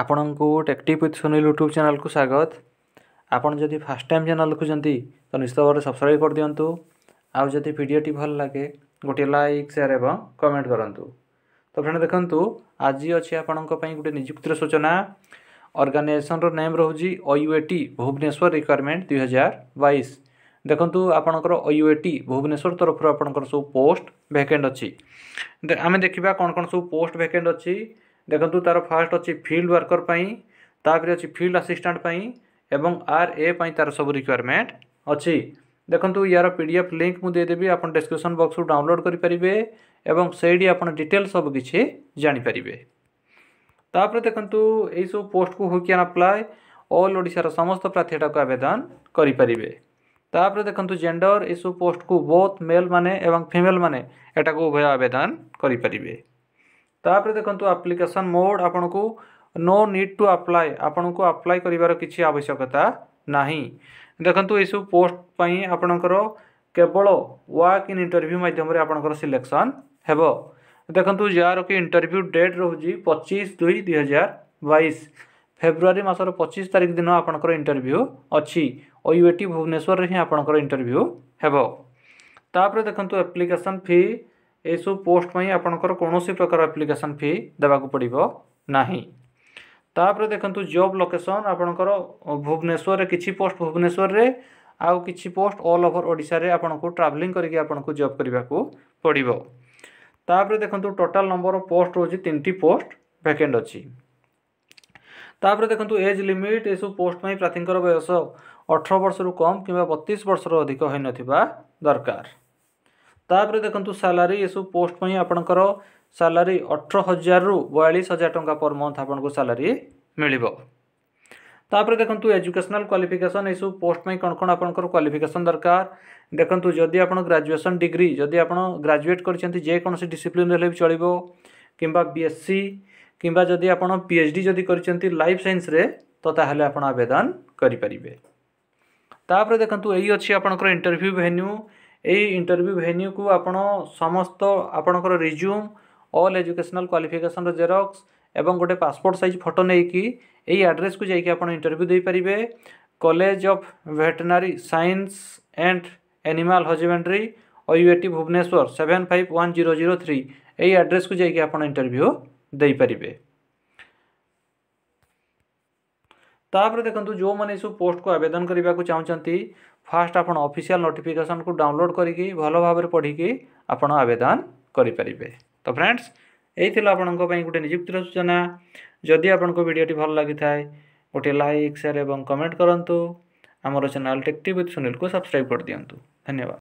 ଆପଣଙ୍କୁ ଟେକ୍ଟିଭ୍ with Sunil YouTube ଚ୍ୟାନେଲ୍କୁ ସ୍ୱାଗତ ଆପଣ ଯଦି ଫାର୍ଷ୍ଟ ଟାଇମ୍ ଚ୍ୟାନେଲ୍ ଦେଖୁଛନ୍ତି ତ ନିଶ୍ଚିତ ଭାବରେ ସବସ୍କ୍ରାଇବ୍ କରିଦିଅନ୍ତୁ ଆଉ ଯଦି ଭିଡ଼ିଓଟି ଭଲ ଲାଗେ ଗୋଟିଏ ଲାଇକ୍ ସେୟାର୍ ଏବଂ କମେଣ୍ଟ କରନ୍ତୁ ତ ଫ୍ରେଣ୍ଡ ଦେଖନ୍ତୁ ଆଜି ଅଛି ଆପଣଙ୍କ ପାଇଁ ଗୋଟେ ନିଯୁକ୍ତିର ସୂଚନା ଅର୍ଗାନାଇଜେସନ୍ର ନେମ୍ ରହୁଛି ଅୟୁଏଟି ଭୁବନେଶ୍ୱର ରିକ୍ୱାରମେଣ୍ଟ ଦୁଇହଜାର ବାଇଶ ଦେଖନ୍ତୁ ଆପଣଙ୍କର ଅୟୁଏଟି ଭୁବନେଶ୍ୱର ତରଫରୁ ଆପଣଙ୍କର ସବୁ ପୋଷ୍ଟ ଭ୍ୟାକେଣ୍ଟ ଅଛି ଆମେ ଦେଖିବା କ'ଣ କ'ଣ ସବୁ ପୋଷ୍ଟ ଭ୍ୟାକେଣ୍ଟ ଅଛି ଦେଖନ୍ତୁ ତା'ର ଫାର୍ଷ୍ଟ ଅଛି ଫିଲ୍ଡ ୱାର୍କର ପାଇଁ ତାପରେ ଅଛି ଫିଲ୍ଡ ଆସିଷ୍ଟାଣ୍ଟ ପାଇଁ ଏବଂ ଆର୍ ଏ ପାଇଁ ତା'ର ସବୁ ରିକ୍ୱାରମେଣ୍ଟ ଅଛି ଦେଖନ୍ତୁ ୟାର ପି ଡି ଏଫ୍ ଲିଙ୍କ୍ ମୁଁ ଦେଇଦେବି ଆପଣ ଡିସ୍କ୍ରିପସନ୍ ବକ୍ସରୁ ଡାଉନଲୋଡ଼୍ କରିପାରିବେ ଏବଂ ସେଇଠି ଆପଣ ଡିଟେଲ୍ ସବୁ କିଛି ଜାଣିପାରିବେ ତାପରେ ଦେଖନ୍ତୁ ଏଇସବୁ ପୋଷ୍ଟକୁ ହୁ କ୍ୟାନ୍ ଆପ୍ଲାଏ ଅଲ୍ ଓଡ଼ିଶାର ସମସ୍ତ ପ୍ରାର୍ଥୀ ଏଟାକୁ ଆବେଦନ କରିପାରିବେ ତାପରେ ଦେଖନ୍ତୁ ଜେଣ୍ଡର ଏସବୁ ପୋଷ୍ଟକୁ ବୋଥ୍ ମେଲ୍ ମାନେ ଏବଂ ଫିମେଲ୍ ମାନେ ଏଟାକୁ ଉଭୟ ଆବେଦନ କରିପାରିବେ तापर देखो आप्लिकेसन मोड आपन को नो नीड टू आप्लाय आपन को आप्लाय कर किसी आवश्यकता ना देखु यू पोस्ट आपणकर केवल वर्क इन इंटरव्यू मध्यम आपंकर सिलेक्शन हे देखु जार कि इंटरव्यू डेट रोज पचीस दुई दुई हजार बैस फेब्रुआरी मसर पचिश तारीख दिन आपंकर इंटरव्यू अच्छी ओ यू टी भुवनेश्वर हिं आपर इंटरव्यू हेबर देखु एप्लिकेसन फी ଏସବୁ ପୋଷ୍ଟ ପାଇଁ ଆପଣଙ୍କର କୌଣସି ପ୍ରକାର ଆପ୍ଲିକେସନ୍ ଫି ଦେବାକୁ ପଡ଼ିବ ନାହିଁ ତାପରେ ଦେଖନ୍ତୁ ଜବ୍ ଲୋକେସନ୍ ଆପଣଙ୍କର ଭୁବନେଶ୍ୱରରେ କିଛି ପୋଷ୍ଟ ଭୁବନେଶ୍ୱରରେ ଆଉ କିଛି ପୋଷ୍ଟ ଅଲ୍ ଓଭର୍ ଓଡ଼ିଶାରେ ଆପଣଙ୍କୁ ଟ୍ରାଭେଲିଂ କରିକି ଆପଣଙ୍କୁ ଜବ୍ କରିବାକୁ ପଡ଼ିବ ତାପରେ ଦେଖନ୍ତୁ ଟୋଟାଲ୍ ନମ୍ବର ଅଫ୍ ପୋଷ୍ଟ ହେଉଛି ତିନିଟି ପୋଷ୍ଟ ଭ୍ୟାକେଣ୍ଟ ଅଛି ତାପରେ ଦେଖନ୍ତୁ ଏଜ୍ ଲିମିଟ୍ ଏସବୁ ପୋଷ୍ଟ ପାଇଁ ପ୍ରାର୍ଥୀଙ୍କର ବୟସ ଅଠର ବର୍ଷରୁ କମ୍ କିମ୍ବା ବତିଶ ବର୍ଷରୁ ଅଧିକ ହୋଇନଥିବା ଦରକାର ତାପରେ ଦେଖନ୍ତୁ ସାଲାରୀ ଏସବୁ ପୋଷ୍ଟ ପାଇଁ ଆପଣଙ୍କର ସାଲାରୀ ଅଠର ହଜାରରୁ ବୟାଳିଶ ହଜାର ଟଙ୍କା ପର୍ ମନ୍ଥ ଆପଣଙ୍କୁ ସାଲାରୀ ମିଳିବ ତାପରେ ଦେଖନ୍ତୁ ଏଜୁକେସନାଲ୍ କ୍ୱାଲିଫିକେସନ୍ ଏସବୁ ପୋଷ୍ଟ ପାଇଁ କ'ଣ କ'ଣ ଆପଣଙ୍କର କ୍ୱାଲିଫିକେସନ୍ ଦରକାର ଦେଖନ୍ତୁ ଯଦି ଆପଣ ଗ୍ରାଜୁଏସନ୍ ଡିଗ୍ରୀ ଯଦି ଆପଣ ଗ୍ରାଜୁଏଟ୍ କରିଛନ୍ତି ଯେକୌଣସି ଡିସିପ୍ଲିନ୍ ହେଲେ ବି ଚଳିବ କିମ୍ବା ବି ଏସ୍ ସି କିମ୍ବା ଯଦି ଆପଣ ପି ଏଚ୍ ଡି ଯଦି କରିଛନ୍ତି ଲାଇଫ୍ ସାଇନ୍ସରେ ତ ତାହେଲେ ଆପଣ ଆବେଦନ କରିପାରିବେ ତାପରେ ଦେଖନ୍ତୁ ଏଇ ଅଛି ଆପଣଙ୍କର ଇଣ୍ଟରଭ୍ୟୁ ଭେନ୍ୟୁ यही इंटरव्यू भेन्यू को आप समस्त आपणकर रिज्यूम अल एजुकेशनल क्वाफिकेसन रेरक्स और गोटे पासपोर्ट सैज फटो आड्रेस को जाइंटरव्यू देपारे college of veterinary science and animal husbandry O U A T Bhubaneswar seven five one zero zero three यही आड्रेस को जाइंटरभ्यू देपारे तापर देखो जो मैंने सब पोस्ट को आवेदन करने को चाहती ଫାଷ୍ଟ ଆପଣ ଅଫିସିଆଲ୍ ନୋଟିଫିକେସନ୍କୁ ଡାଉନଲୋଡ଼୍ କରିକି ଭଲ ଭାବରେ ପଢ଼ିକି ଆପଣ ଆବେଦନ କରିପାରିବେ ତ ଫ୍ରେଣ୍ଡସ୍ ଏଇ ଥିଲା ଆପଣଙ୍କ ପାଇଁ ଗୋଟେ ନିଯୁକ୍ତିର ସୂଚନା ଯଦି ଆପଣଙ୍କ ଭିଡ଼ିଓଟି ଭଲ ଲାଗିଥାଏ ଗୋଟିଏ ଲାଇକ୍ ସେୟାର୍ ଏବଂ କମେଣ୍ଟ କରନ୍ତୁ ଆମର ଚ୍ୟାନେଲ୍ ଟେକ୍ ଟିଭ୍ ୱିଥ୍ ସୁନୀଲକୁ ସବସ୍କ୍ରାଇବ୍ କରିଦିଅନ୍ତୁ ଧନ୍ୟବାଦ